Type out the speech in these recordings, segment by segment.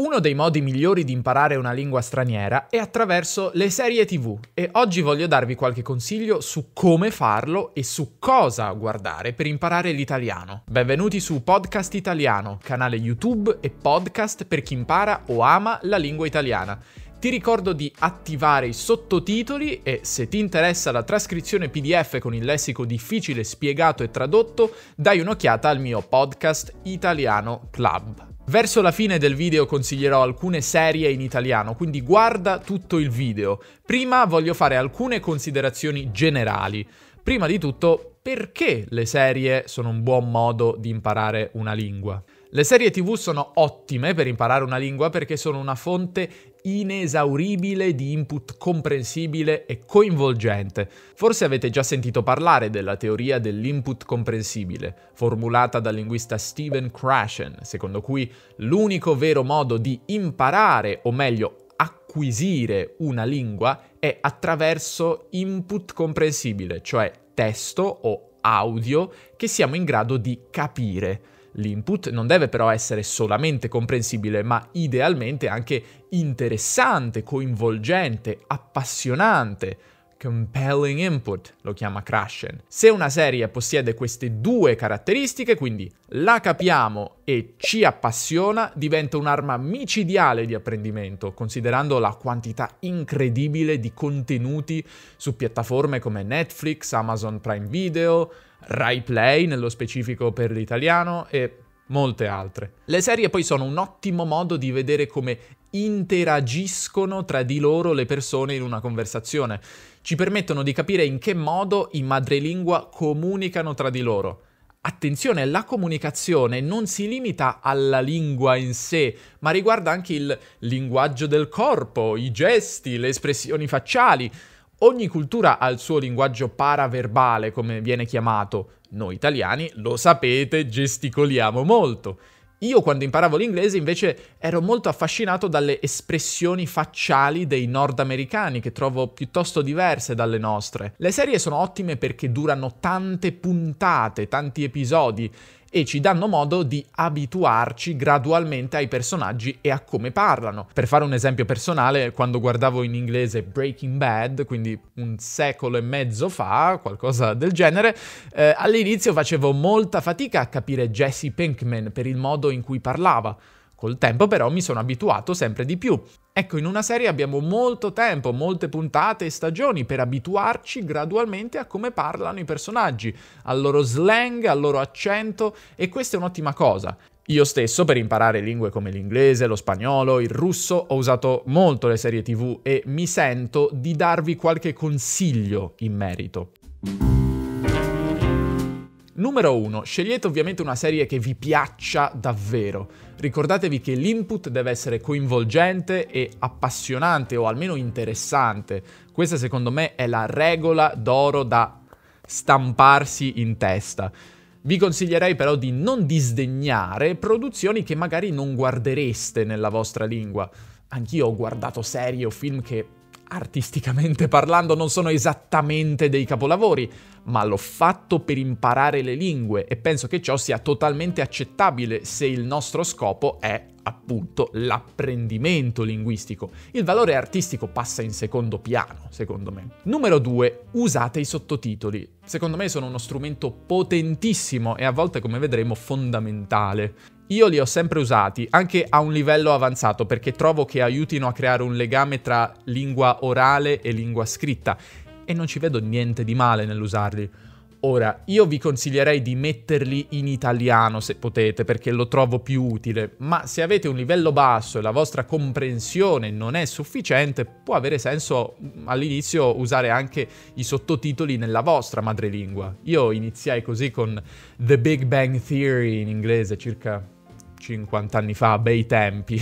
Uno dei modi migliori di imparare una lingua straniera è attraverso le serie tv e oggi voglio darvi qualche consiglio su come farlo e su cosa guardare per imparare l'italiano. Benvenuti su Podcast Italiano, canale YouTube e podcast per chi impara o ama la lingua italiana. Ti ricordo di attivare i sottotitoli e se ti interessa la trascrizione PDF con il lessico difficile spiegato e tradotto, dai un'occhiata al mio podcast Italiano Club. Verso la fine del video consiglierò alcune serie in italiano, quindi guarda tutto il video. Prima voglio fare alcune considerazioni generali. Prima di tutto, perché le serie sono un buon modo di imparare una lingua? Le serie tv sono ottime per imparare una lingua perché sono una fonte inesauribile di input comprensibile e coinvolgente. Forse avete già sentito parlare della teoria dell'input comprensibile, formulata dal linguista Steven Krashen, secondo cui l'unico vero modo di imparare, o meglio acquisire una lingua, è attraverso input comprensibile, cioè testo o audio che siamo in grado di capire. L'input non deve però essere solamente comprensibile, ma idealmente anche interessante, coinvolgente, appassionante compelling input, lo chiama Krashen. Se una serie possiede queste due caratteristiche, quindi la capiamo e ci appassiona, diventa un'arma micidiale di apprendimento, considerando la quantità incredibile di contenuti su piattaforme come Netflix, Amazon Prime Video, RaiPlay nello specifico per l'italiano e molte altre. Le serie poi sono un ottimo modo di vedere come interagiscono tra di loro le persone in una conversazione. Ci permettono di capire in che modo i madrelingua comunicano tra di loro. Attenzione, la comunicazione non si limita alla lingua in sé, ma riguarda anche il linguaggio del corpo, i gesti, le espressioni facciali. Ogni cultura ha il suo linguaggio paraverbale, come viene chiamato, noi italiani, lo sapete, gesticoliamo molto. Io quando imparavo l'inglese invece ero molto affascinato dalle espressioni facciali dei nordamericani che trovo piuttosto diverse dalle nostre. Le serie sono ottime perché durano tante puntate, tanti episodi e ci danno modo di abituarci gradualmente ai personaggi e a come parlano. Per fare un esempio personale, quando guardavo in inglese Breaking Bad, quindi un secolo e mezzo fa, qualcosa del genere, eh, all'inizio facevo molta fatica a capire Jesse Pinkman per il modo in cui parlava. Col tempo però mi sono abituato sempre di più. Ecco, in una serie abbiamo molto tempo, molte puntate e stagioni per abituarci gradualmente a come parlano i personaggi, al loro slang, al loro accento e questa è un'ottima cosa. Io stesso per imparare lingue come l'inglese, lo spagnolo, il russo ho usato molto le serie tv e mi sento di darvi qualche consiglio in merito. Numero 1. Scegliete ovviamente una serie che vi piaccia davvero. Ricordatevi che l'input deve essere coinvolgente e appassionante o almeno interessante. Questa secondo me è la regola d'oro da stamparsi in testa. Vi consiglierei però di non disdegnare produzioni che magari non guardereste nella vostra lingua. Anch'io ho guardato serie o film che artisticamente parlando non sono esattamente dei capolavori, ma l'ho fatto per imparare le lingue e penso che ciò sia totalmente accettabile se il nostro scopo è appunto l'apprendimento linguistico. Il valore artistico passa in secondo piano, secondo me. Numero due, Usate i sottotitoli. Secondo me sono uno strumento potentissimo e a volte, come vedremo, fondamentale. Io li ho sempre usati, anche a un livello avanzato, perché trovo che aiutino a creare un legame tra lingua orale e lingua scritta, e non ci vedo niente di male nell'usarli. Ora, io vi consiglierei di metterli in italiano se potete, perché lo trovo più utile, ma se avete un livello basso e la vostra comprensione non è sufficiente, può avere senso mm, all'inizio usare anche i sottotitoli nella vostra madrelingua. Io iniziai così con The Big Bang Theory in inglese circa 50 anni fa, bei tempi.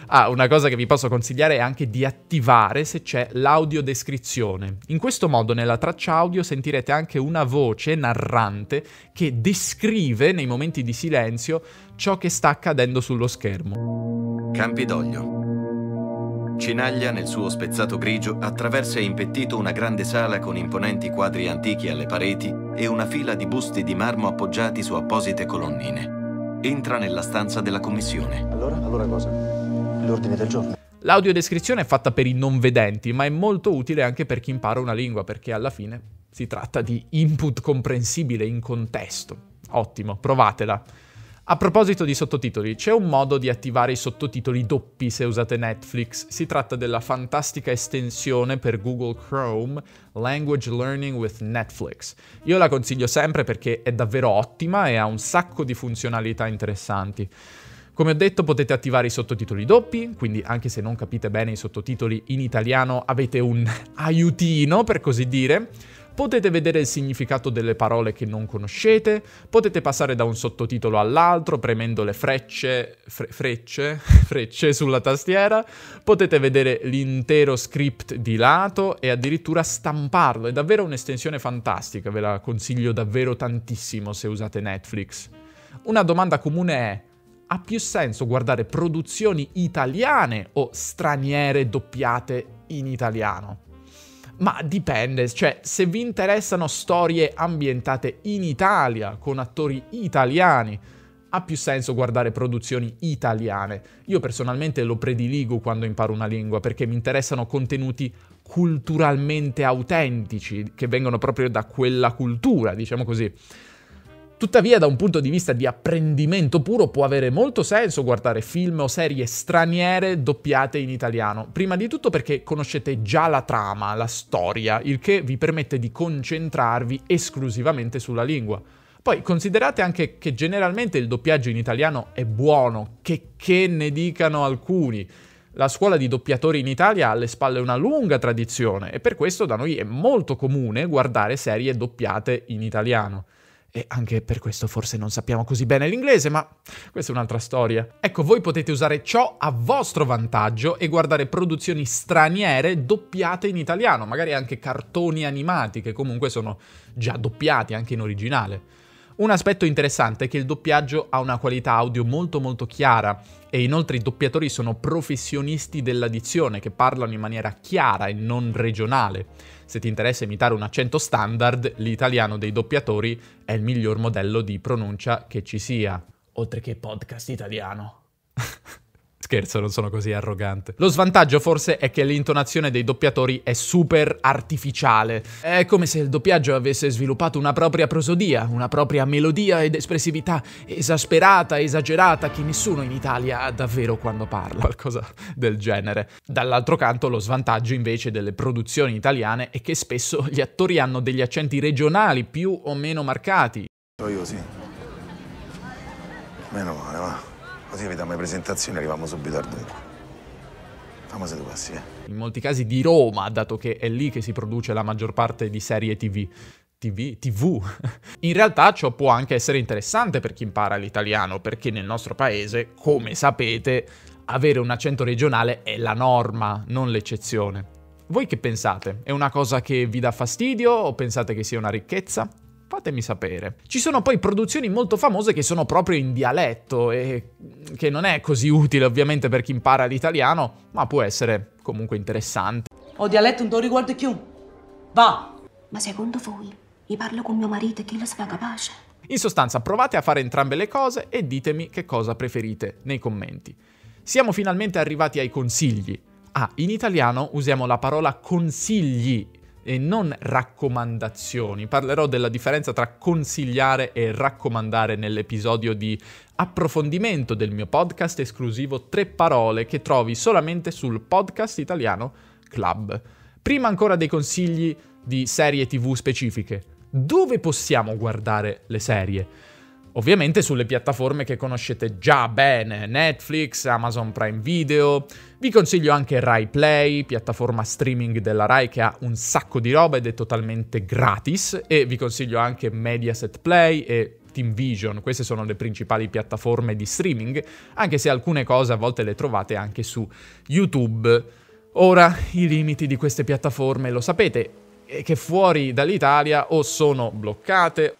Ah, una cosa che vi posso consigliare è anche di attivare se c'è l'audio descrizione. In questo modo nella traccia audio sentirete anche una voce narrante che descrive nei momenti di silenzio ciò che sta accadendo sullo schermo. Campidoglio. Cinaglia nel suo spezzato grigio attraversa e impettito una grande sala con imponenti quadri antichi alle pareti e una fila di busti di marmo appoggiati su apposite colonnine. Entra nella stanza della commissione. Allora, allora cosa? L'ordine del giorno. L'audiodescrizione è fatta per i non vedenti, ma è molto utile anche per chi impara una lingua, perché alla fine si tratta di input comprensibile in contesto. Ottimo, provatela. A proposito di sottotitoli, c'è un modo di attivare i sottotitoli doppi se usate Netflix. Si tratta della fantastica estensione per Google Chrome Language Learning with Netflix. Io la consiglio sempre perché è davvero ottima e ha un sacco di funzionalità interessanti. Come ho detto potete attivare i sottotitoli doppi, quindi anche se non capite bene i sottotitoli in italiano avete un aiutino per così dire potete vedere il significato delle parole che non conoscete, potete passare da un sottotitolo all'altro premendo le frecce, fre- frecce, frecce sulla tastiera, potete vedere l'intero script di lato e addirittura stamparlo, è davvero un'estensione fantastica, ve la consiglio davvero tantissimo se usate Netflix. Una domanda comune è, ha più senso guardare produzioni italiane o straniere doppiate in italiano? Ma dipende, cioè se vi interessano storie ambientate in Italia, con attori italiani, ha più senso guardare produzioni italiane. Io personalmente lo prediligo quando imparo una lingua perché mi interessano contenuti culturalmente autentici, che vengono proprio da quella cultura, diciamo così. Tuttavia, da un punto di vista di apprendimento puro, può avere molto senso guardare film o serie straniere doppiate in italiano. Prima di tutto perché conoscete già la trama, la storia, il che vi permette di concentrarvi esclusivamente sulla lingua. Poi considerate anche che generalmente il doppiaggio in italiano è buono, che, che ne dicano alcuni. La scuola di doppiatori in Italia ha alle spalle una lunga tradizione e per questo da noi è molto comune guardare serie doppiate in italiano e anche per questo forse non sappiamo così bene l'inglese, ma questa è un'altra storia. Ecco, voi potete usare ciò a vostro vantaggio e guardare produzioni straniere doppiate in italiano, magari anche cartoni animati che comunque sono già doppiati anche in originale. Un aspetto interessante è che il doppiaggio ha una qualità audio molto molto chiara e inoltre i doppiatori sono professionisti dell'addizione che parlano in maniera chiara e non regionale. Se ti interessa imitare un accento standard, l'italiano dei doppiatori è il miglior modello di pronuncia che ci sia. Oltre che podcast italiano. Scherzo, non sono così arrogante. Lo svantaggio forse è che l'intonazione dei doppiatori è super artificiale. È come se il doppiaggio avesse sviluppato una propria prosodia, una propria melodia ed espressività esasperata, esagerata, che nessuno in Italia ha davvero quando parla. Qualcosa del genere. Dall'altro canto lo svantaggio invece delle produzioni italiane è che spesso gli attori hanno degli accenti regionali più o meno marcati. Io sì. Meno male, va. Così evitiamo le presentazioni e arriviamo subito al dunque. Fammi se tu passi, eh. In molti casi di Roma, dato che è lì che si produce la maggior parte di serie TV. TV, TV. In realtà ciò può anche essere interessante per chi impara l'italiano, perché nel nostro paese, come sapete, avere un accento regionale è la norma, non l'eccezione. Voi che pensate? È una cosa che vi dà fastidio o pensate che sia una ricchezza? Fatemi sapere. Ci sono poi produzioni molto famose che sono proprio in dialetto e che non è così utile ovviamente per chi impara l'italiano, ma può essere comunque interessante. Ho dialetto, non riguarda più. Va! Ma secondo voi, io parlo con mio marito e chi lo sarà capace? In sostanza, provate a fare entrambe le cose e ditemi che cosa preferite nei commenti. Siamo finalmente arrivati ai consigli. Ah, in italiano usiamo la parola consigli e non raccomandazioni. Parlerò della differenza tra consigliare e raccomandare nell'episodio di approfondimento del mio podcast esclusivo Tre parole che trovi solamente sul podcast italiano Club. Prima ancora dei consigli di serie TV specifiche. Dove possiamo guardare le serie? Ovviamente sulle piattaforme che conoscete già bene, Netflix, Amazon Prime Video. Vi consiglio anche Rai Play, piattaforma streaming della Rai che ha un sacco di roba ed è totalmente gratis. E vi consiglio anche Mediaset Play e Team Vision, queste sono le principali piattaforme di streaming, anche se alcune cose a volte le trovate anche su YouTube. Ora, i limiti di queste piattaforme lo sapete, è che fuori dall'Italia o sono bloccate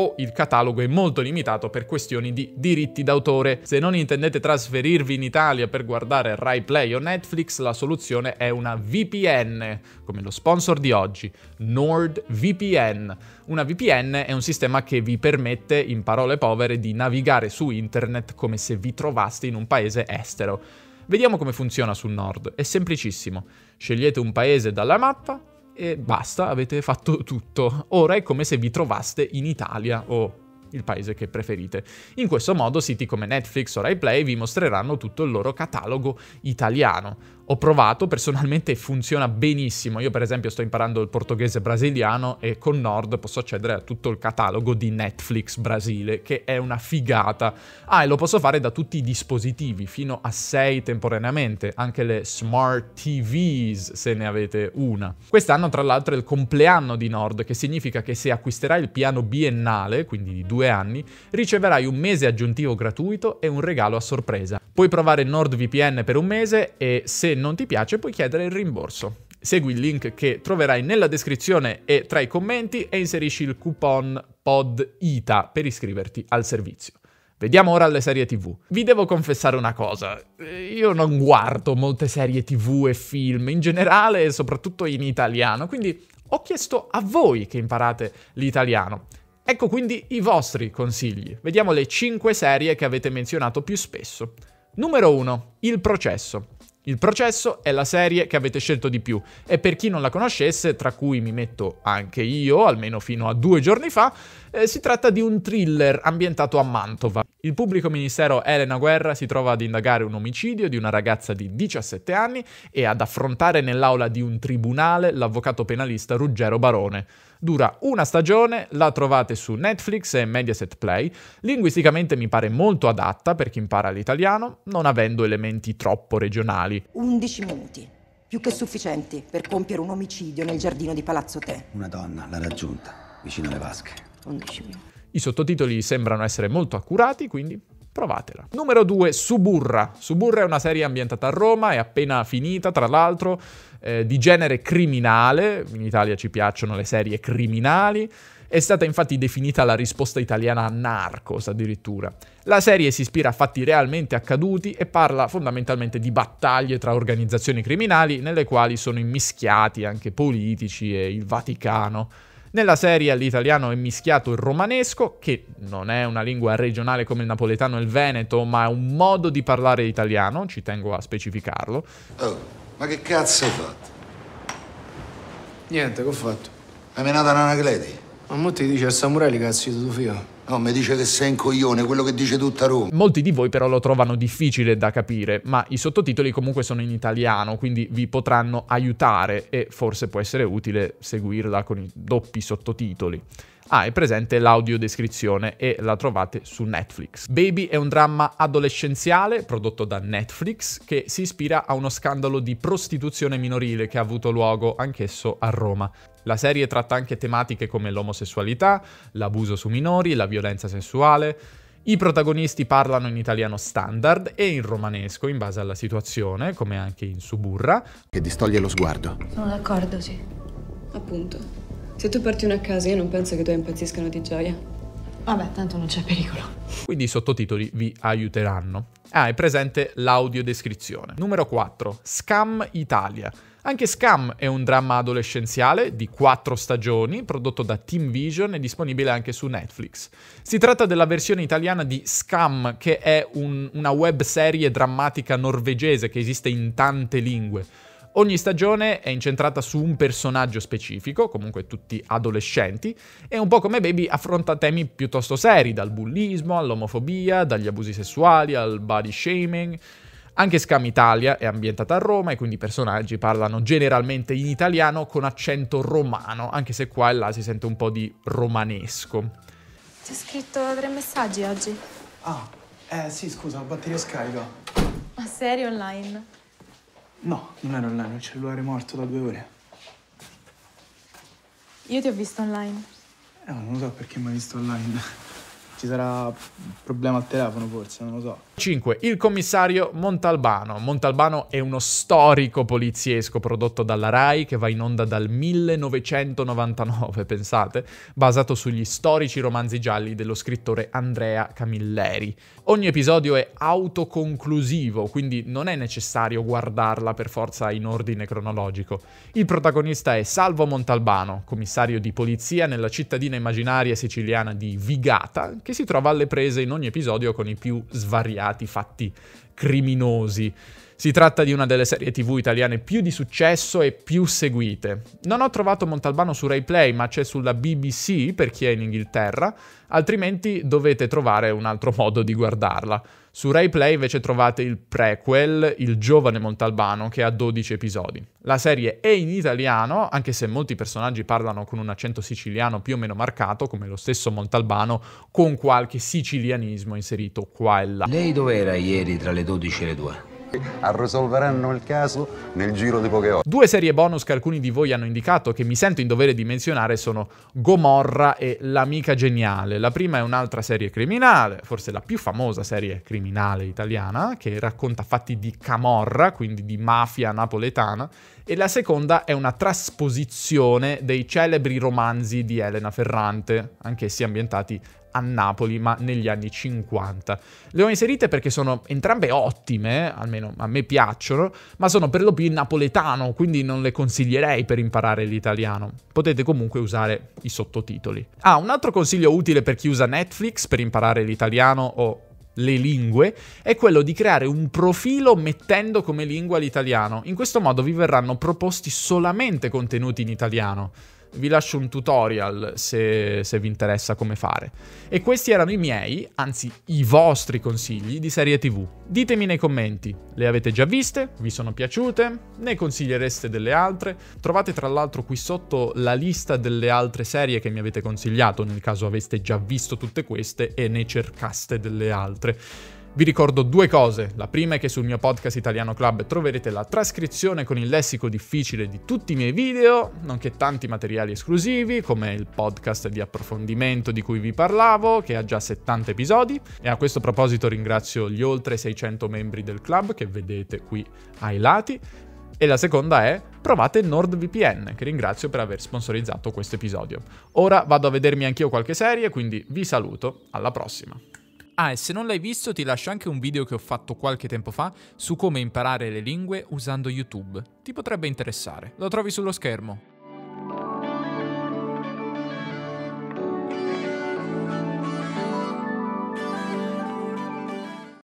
o il catalogo è molto limitato per questioni di diritti d'autore. Se non intendete trasferirvi in Italia per guardare Rai Play o Netflix, la soluzione è una VPN, come lo sponsor di oggi, NordVPN. Una VPN è un sistema che vi permette, in parole povere, di navigare su internet come se vi trovaste in un paese estero. Vediamo come funziona sul Nord, è semplicissimo. Scegliete un paese dalla mappa, e basta, avete fatto tutto. Ora è come se vi trovaste in Italia o il paese che preferite. In questo modo siti come Netflix o RaiPlay vi mostreranno tutto il loro catalogo italiano. Ho provato, personalmente funziona benissimo. Io per esempio sto imparando il portoghese brasiliano e con Nord posso accedere a tutto il catalogo di Netflix Brasile, che è una figata. Ah, e lo posso fare da tutti i dispositivi, fino a 6 temporaneamente, anche le smart TVs se ne avete una. Quest'anno tra l'altro è il compleanno di Nord, che significa che se acquisterai il piano biennale, quindi di due anni, riceverai un mese aggiuntivo gratuito e un regalo a sorpresa. Puoi provare NordVPN per un mese e se non ti piace puoi chiedere il rimborso. Segui il link che troverai nella descrizione e tra i commenti e inserisci il coupon PODITA per iscriverti al servizio. Vediamo ora le serie tv. Vi devo confessare una cosa, io non guardo molte serie tv e film in generale e soprattutto in italiano, quindi ho chiesto a voi che imparate l'italiano. Ecco quindi i vostri consigli. Vediamo le 5 serie che avete menzionato più spesso. Numero 1. Il processo. Il processo è la serie che avete scelto di più e per chi non la conoscesse, tra cui mi metto anche io, almeno fino a due giorni fa, eh, si tratta di un thriller ambientato a Mantova. Il pubblico ministero Elena Guerra si trova ad indagare un omicidio di una ragazza di 17 anni e ad affrontare nell'aula di un tribunale l'avvocato penalista Ruggero Barone. Dura una stagione, la trovate su Netflix e Mediaset Play. Linguisticamente mi pare molto adatta per chi impara l'italiano, non avendo elementi troppo regionali. 11 minuti più che sufficienti per compiere un omicidio nel giardino di Palazzo Te. Una donna l'ha raggiunta, vicino alle vasche rispondici I sottotitoli sembrano essere molto accurati, quindi provatela. Numero 2, Suburra. Suburra è una serie ambientata a Roma, è appena finita, tra l'altro, eh, di genere criminale. In Italia ci piacciono le serie criminali. È stata infatti definita la risposta italiana a Narcos addirittura. La serie si ispira a fatti realmente accaduti e parla fondamentalmente di battaglie tra organizzazioni criminali nelle quali sono immischiati anche politici e il Vaticano. Nella serie l'italiano è mischiato il romanesco, che non è una lingua regionale come il napoletano e il veneto, ma è un modo di parlare italiano, ci tengo a specificarlo. Oh, ma che cazzo hai fatto? Niente, che ho fatto? Hai menato l'anacleti? Ma mo ti dice al samurai che cazzo tuo figlio? No, mi dice che sei un coglione, quello che dice tutta Roma. Molti di voi però lo trovano difficile da capire, ma i sottotitoli comunque sono in italiano, quindi vi potranno aiutare e forse può essere utile seguirla con i doppi sottotitoli. Ah, è presente l'audiodescrizione e la trovate su Netflix. Baby è un dramma adolescenziale prodotto da Netflix che si ispira a uno scandalo di prostituzione minorile che ha avuto luogo anch'esso a Roma. La serie tratta anche tematiche come l'omosessualità, l'abuso su minori, la violenza sessuale. I protagonisti parlano in italiano standard e in romanesco in base alla situazione, come anche in Suburra. Che distoglie lo sguardo. Sono d'accordo, sì. Appunto. Se tu parti una casa io non penso che tu impazziscano di gioia. Vabbè, tanto non c'è pericolo. Quindi i sottotitoli vi aiuteranno. Ah, è presente l'audiodescrizione. Numero 4. Scam Italia anche Scam è un dramma adolescenziale di quattro stagioni, prodotto da Team Vision e disponibile anche su Netflix. Si tratta della versione italiana di Scam, che è un, una webserie drammatica norvegese che esiste in tante lingue. Ogni stagione è incentrata su un personaggio specifico, comunque tutti adolescenti, e un po' come Baby affronta temi piuttosto seri, dal bullismo all'omofobia, dagli abusi sessuali al body shaming. Anche Scam Italia è ambientata a Roma e quindi i personaggi parlano generalmente in italiano con accento romano, anche se qua e là si sente un po' di romanesco. Ti ho scritto tre messaggi oggi. Ah, eh sì, scusa, batteria scarica. Ma sei online? No, non ero online, il cellulare è morto da due ore. Io ti ho visto online. Eh, non lo so perché mi hai visto online. Ci sarà un problema al telefono forse, non lo so. 5. Il commissario Montalbano. Montalbano è uno storico poliziesco prodotto dalla RAI che va in onda dal 1999, pensate, basato sugli storici romanzi gialli dello scrittore Andrea Camilleri. Ogni episodio è autoconclusivo, quindi non è necessario guardarla per forza in ordine cronologico. Il protagonista è Salvo Montalbano, commissario di polizia nella cittadina immaginaria siciliana di Vigata, che si trova alle prese in ogni episodio con i più svariati reati, fatti criminosi. Si tratta di una delle serie tv italiane più di successo e più seguite. Non ho trovato Montalbano su RaiPlay, ma c'è sulla BBC per chi è in Inghilterra, altrimenti dovete trovare un altro modo di guardarla. Su RaiPlay invece trovate il prequel Il giovane Montalbano che ha 12 episodi. La serie è in italiano, anche se molti personaggi parlano con un accento siciliano più o meno marcato, come lo stesso Montalbano, con qualche sicilianismo inserito qua e là. Lei dov'era ieri tra le 12 e le 2? risolveranno il caso nel giro di poche ore. Due serie bonus che alcuni di voi hanno indicato che mi sento in dovere di menzionare sono Gomorra e L'amica geniale. La prima è un'altra serie criminale, forse la più famosa serie criminale italiana, che racconta fatti di camorra, quindi di mafia napoletana, e la seconda è una trasposizione dei celebri romanzi di Elena Ferrante, anch'essi ambientati a Napoli, ma negli anni 50. Le ho inserite perché sono entrambe ottime, almeno a me piacciono, ma sono per lo più in napoletano, quindi non le consiglierei per imparare l'italiano. Potete comunque usare i sottotitoli. Ah, un altro consiglio utile per chi usa Netflix per imparare l'italiano o le lingue è quello di creare un profilo mettendo come lingua l'italiano. In questo modo vi verranno proposti solamente contenuti in italiano vi lascio un tutorial se, se, vi interessa come fare. E questi erano i miei, anzi i vostri consigli di serie TV. Ditemi nei commenti, le avete già viste? Vi sono piaciute? Ne consigliereste delle altre? Trovate tra l'altro qui sotto la lista delle altre serie che mi avete consigliato nel caso aveste già visto tutte queste e ne cercaste delle altre. Vi ricordo due cose. La prima è che sul mio podcast Italiano Club troverete la trascrizione con il lessico difficile di tutti i miei video, nonché tanti materiali esclusivi, come il podcast di approfondimento di cui vi parlavo, che ha già 70 episodi. E a questo proposito ringrazio gli oltre 600 membri del club che vedete qui ai lati. E la seconda è provate NordVPN, che ringrazio per aver sponsorizzato questo episodio. Ora vado a vedermi anch'io qualche serie, quindi vi saluto, alla prossima. Ah, e se non l'hai visto ti lascio anche un video che ho fatto qualche tempo fa su come imparare le lingue usando YouTube. Ti potrebbe interessare, lo trovi sullo schermo.